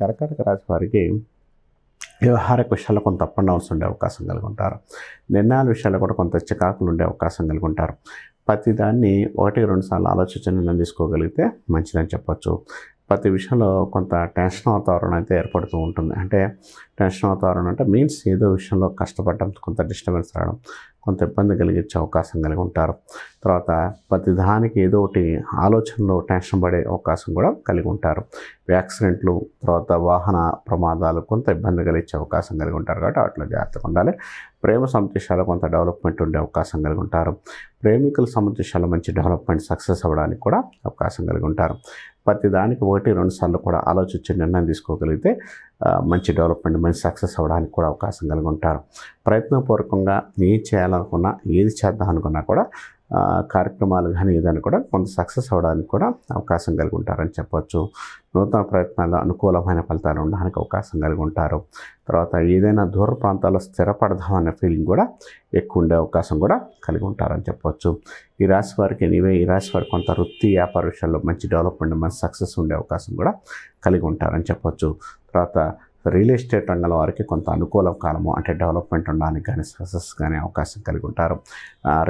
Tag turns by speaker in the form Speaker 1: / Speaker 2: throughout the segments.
Speaker 1: కర్కాటక రాశి వారికి వ్యవహారక విషయాల్లో కొంత అప్ అండ్ ఉండే అవకాశం కలుగుంటారు నిర్ణయాల విషయాల్లో కూడా కొంత చికాకులు ఉండే అవకాశం కలుగుంటారు ప్రతిదాన్ని ఒకటి రెండు సార్లు ఆలోచించని తీసుకోగలిగితే మంచిదని చెప్పొచ్చు ప్రతి విషయంలో కొంత టెన్షన్ వాతావరణం అయితే ఏర్పడుతూ ఉంటుంది అంటే టెన్షన్ వాతావరణం అంటే మీన్స్ ఏదో విషయంలో కష్టపడడం కొంత డిస్టర్బెన్స్ రావడం కొంత ఇబ్బంది కలిగించే అవకాశం కలిగి ఉంటారు తర్వాత ప్రతిదానికి ఏదో ఒకటి ఆలోచనలో టెన్షన్ పడే అవకాశం కూడా కలిగి ఉంటారు యాక్సిడెంట్లు తర్వాత వాహన ప్రమాదాలు కొంత ఇబ్బంది కలిగించే అవకాశం కలిగి ఉంటారు కాబట్టి వాటిలో జాగ్రత్తగా ఉండాలి ప్రేమ సంతోషాలు కొంత డెవలప్మెంట్ ఉండే అవకాశం కలిగి ఉంటారు ప్రేమికుల సంబంధించిన మంచి డెవలప్మెంట్ సక్సెస్ అవ్వడానికి కూడా అవకాశం కలిగి ఉంటారు ప్రతి దానికి ఒకటి రెండు సార్లు కూడా ఆలోచించి నిర్ణయం తీసుకోగలిగితే మంచి డెవలప్మెంట్ మంచి సక్సెస్ అవ్వడానికి కూడా అవకాశం కలిగి ఉంటారు ప్రయత్నపూర్వకంగా ఏం చేయాలనుకున్నా ఏది చేద్దాం అనుకున్నా కూడా కార్యక్రమాలు కానీ ఏదైనా కూడా కొంత సక్సెస్ అవ్వడానికి కూడా అవకాశం కలిగి ఉంటారని చెప్పవచ్చు నూతన ప్రయత్నాల్లో అనుకూలమైన ఫలితాలు ఉండడానికి అవకాశం కలిగి ఉంటారు తర్వాత ఏదైనా దూర ప్రాంతాల్లో స్థిరపడదామన్న ఫీలింగ్ కూడా ఎక్కువ ఉండే అవకాశం కూడా కలిగి ఉంటారని చెప్పవచ్చు ఈ రాశి వారికి ఎనివే ఈ రాశి వారికి కొంత వృత్తి వ్యాపార విషయాల్లో మంచి డెవలప్మెంట్ మంచి సక్సెస్ ఉండే అవకాశం కూడా కలిగి ఉంటారని చెప్పవచ్చు తర్వాత రియల్ ఎస్టేట్ రంగం వారికి కొంత అనుకూల కాలము అంటే డెవలప్మెంట్ ఉండడానికి కానీ సక్సెస్ కానీ అవకాశం కలిగి ఉంటారు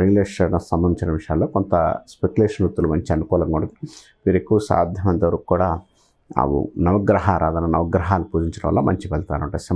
Speaker 1: రియల్ ఎస్టేట్ సంబంధించిన విషయాల్లో కొంత స్పెక్యులేషన్ వృత్తులు మంచి అనుకూలంగా ఉంటుంది మీరు ఎక్కువ సాధ్యమైనంత వరకు కూడా నవగ్రహారాధన నవగ్రహాలు పూజించడం వల్ల మంచి ఫలితాలు ఉంటాయి